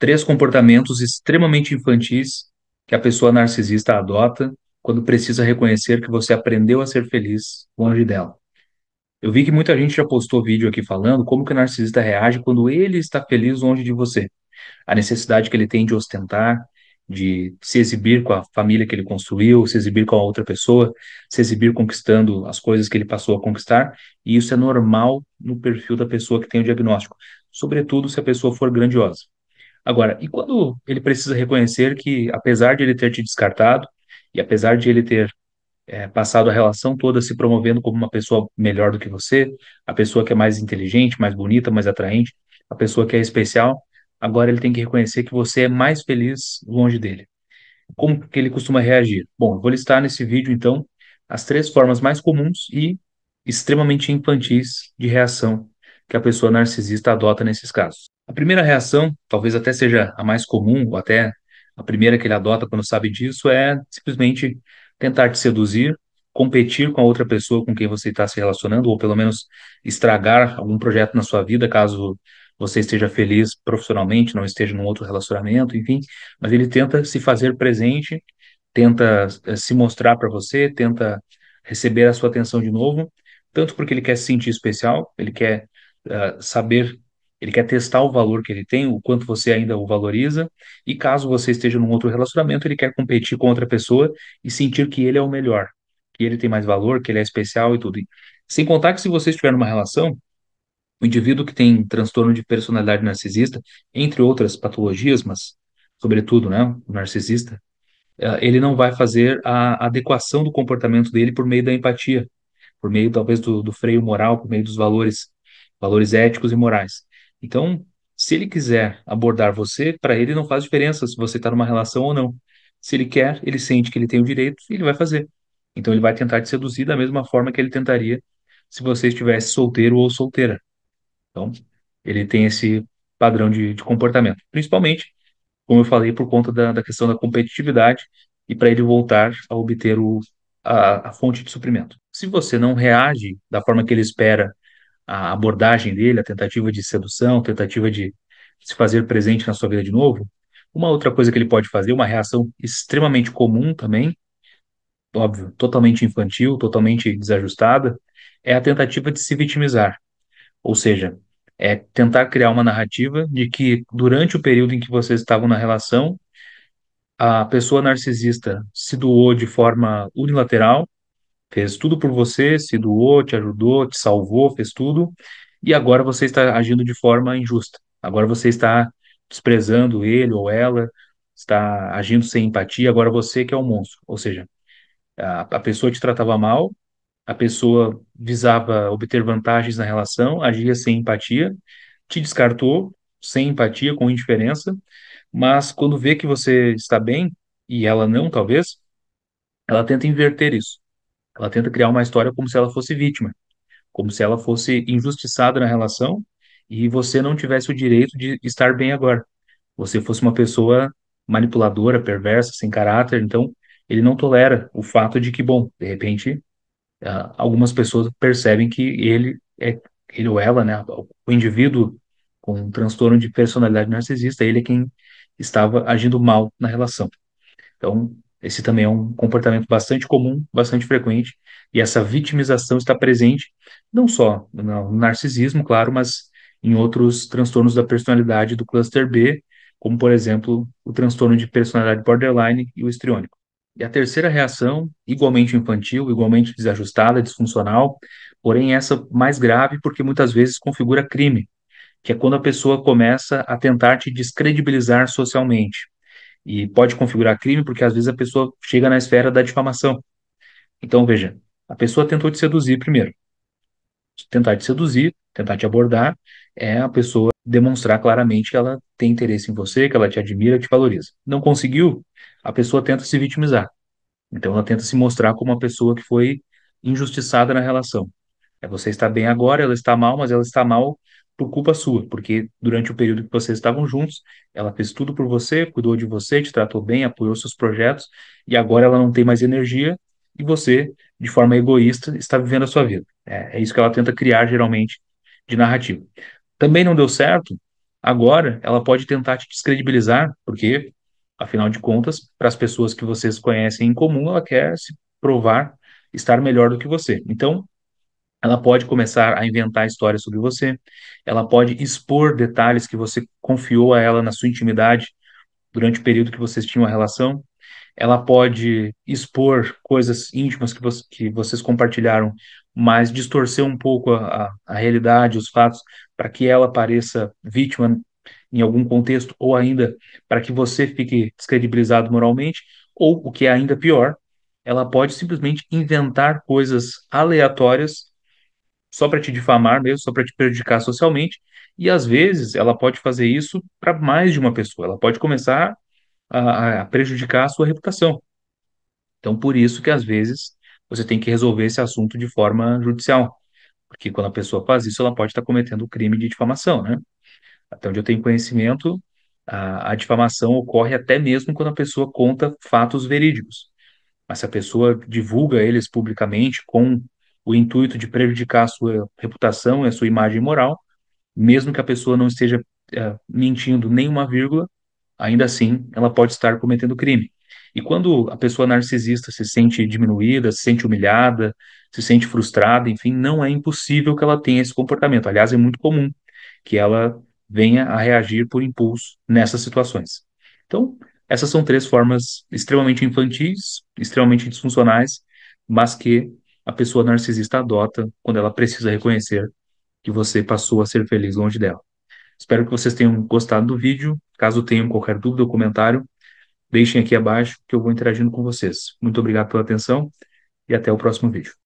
três comportamentos extremamente infantis que a pessoa narcisista adota quando precisa reconhecer que você aprendeu a ser feliz longe dela. Eu vi que muita gente já postou vídeo aqui falando como que o narcisista reage quando ele está feliz longe de você. A necessidade que ele tem de ostentar, de se exibir com a família que ele construiu, se exibir com a outra pessoa, se exibir conquistando as coisas que ele passou a conquistar, e isso é normal no perfil da pessoa que tem o diagnóstico, sobretudo se a pessoa for grandiosa. Agora, e quando ele precisa reconhecer que, apesar de ele ter te descartado, e apesar de ele ter é, passado a relação toda se promovendo como uma pessoa melhor do que você, a pessoa que é mais inteligente, mais bonita, mais atraente, a pessoa que é especial, agora ele tem que reconhecer que você é mais feliz longe dele. Como que ele costuma reagir? Bom, eu vou listar nesse vídeo então as três formas mais comuns e extremamente infantis de reação que a pessoa narcisista adota nesses casos. A primeira reação, talvez até seja a mais comum, ou até a primeira que ele adota quando sabe disso, é simplesmente tentar te seduzir, competir com a outra pessoa com quem você está se relacionando, ou pelo menos estragar algum projeto na sua vida, caso você esteja feliz profissionalmente, não esteja num outro relacionamento, enfim. Mas ele tenta se fazer presente, tenta eh, se mostrar para você, tenta receber a sua atenção de novo, tanto porque ele quer se sentir especial, ele quer uh, saber ele quer testar o valor que ele tem, o quanto você ainda o valoriza, e caso você esteja num outro relacionamento, ele quer competir com outra pessoa e sentir que ele é o melhor, que ele tem mais valor, que ele é especial e tudo. sem contar que se você estiver numa relação, o indivíduo que tem transtorno de personalidade narcisista, entre outras patologias, mas sobretudo, né, o narcisista, eh, ele não vai fazer a adequação do comportamento dele por meio da empatia, por meio talvez do, do freio moral, por meio dos valores, valores éticos e morais. Então, se ele quiser abordar você, para ele não faz diferença se você está numa relação ou não. Se ele quer, ele sente que ele tem o direito e ele vai fazer. Então, ele vai tentar te seduzir da mesma forma que ele tentaria se você estivesse solteiro ou solteira. Então, ele tem esse padrão de, de comportamento. Principalmente, como eu falei, por conta da, da questão da competitividade e para ele voltar a obter o, a, a fonte de suprimento. Se você não reage da forma que ele espera a abordagem dele, a tentativa de sedução, tentativa de se fazer presente na sua vida de novo. Uma outra coisa que ele pode fazer, uma reação extremamente comum também, óbvio, totalmente infantil, totalmente desajustada, é a tentativa de se vitimizar. Ou seja, é tentar criar uma narrativa de que durante o período em que vocês estavam na relação, a pessoa narcisista se doou de forma unilateral, fez tudo por você, se doou, te ajudou, te salvou, fez tudo, e agora você está agindo de forma injusta. Agora você está desprezando ele ou ela, está agindo sem empatia, agora você que é o um monstro. Ou seja, a, a pessoa te tratava mal, a pessoa visava obter vantagens na relação, agia sem empatia, te descartou sem empatia, com indiferença, mas quando vê que você está bem, e ela não, talvez, ela tenta inverter isso. Ela tenta criar uma história como se ela fosse vítima, como se ela fosse injustiçada na relação e você não tivesse o direito de estar bem agora. Você fosse uma pessoa manipuladora, perversa, sem caráter, então ele não tolera o fato de que, bom, de repente, ah, algumas pessoas percebem que ele é ele ou ela, né, o indivíduo com um transtorno de personalidade narcisista, ele é quem estava agindo mal na relação. Então, esse também é um comportamento bastante comum, bastante frequente, e essa vitimização está presente não só no narcisismo, claro, mas em outros transtornos da personalidade do cluster B, como por exemplo o transtorno de personalidade borderline e o histriônico. E a terceira reação, igualmente infantil, igualmente desajustada, disfuncional, porém essa mais grave porque muitas vezes configura crime, que é quando a pessoa começa a tentar te descredibilizar socialmente e pode configurar crime porque às vezes a pessoa chega na esfera da difamação. Então, veja, a pessoa tentou te seduzir primeiro. Tentar te seduzir, tentar te abordar, é a pessoa demonstrar claramente que ela tem interesse em você, que ela te admira, te valoriza. Não conseguiu, a pessoa tenta se vitimizar. Então, ela tenta se mostrar como uma pessoa que foi injustiçada na relação. É você está bem agora, ela está mal, mas ela está mal por culpa sua, porque durante o período que vocês estavam juntos, ela fez tudo por você, cuidou de você, te tratou bem, apoiou seus projetos, e agora ela não tem mais energia e você, de forma egoísta, está vivendo a sua vida. É, é isso que ela tenta criar geralmente de narrativa. Também não deu certo, agora ela pode tentar te descredibilizar, porque, afinal de contas, para as pessoas que vocês conhecem em comum, ela quer se provar estar melhor do que você. Então, ela pode começar a inventar histórias sobre você, ela pode expor detalhes que você confiou a ela na sua intimidade durante o período que vocês tinham a relação, ela pode expor coisas íntimas que, que vocês compartilharam, mas distorcer um pouco a, a, a realidade, os fatos, para que ela pareça vítima em algum contexto, ou ainda para que você fique descredibilizado moralmente, ou o que é ainda pior, ela pode simplesmente inventar coisas aleatórias só para te difamar mesmo, só para te prejudicar socialmente. E às vezes ela pode fazer isso para mais de uma pessoa. Ela pode começar a, a, prejudicar a sua reputação. Então, por isso que às vezes você tem que resolver esse assunto de forma judicial, porque quando a pessoa faz isso, ela pode estar tá cometendo crime de difamação, né? Até onde eu tenho conhecimento, a, a difamação ocorre até mesmo quando a pessoa conta fatos verídicos. Mas se a pessoa divulga eles publicamente com o intuito de prejudicar a sua reputação e a sua imagem moral, mesmo que a pessoa não esteja é, mentindo nenhuma vírgula, ainda assim ela pode estar cometendo crime. E quando a pessoa narcisista se sente diminuída, se sente humilhada, se sente frustrada, enfim, não é impossível que ela tenha esse comportamento. Aliás, é muito comum que ela venha a reagir por impulso nessas situações. Então, essas são três formas extremamente infantis, extremamente disfuncionais, mas que a pessoa narcisista adota quando ela precisa reconhecer que você passou a ser feliz longe dela. Espero que vocês tenham gostado do vídeo. Caso tenham qualquer dúvida ou comentário, deixem aqui abaixo que eu vou interagindo com vocês. Muito obrigado pela atenção e até o próximo vídeo.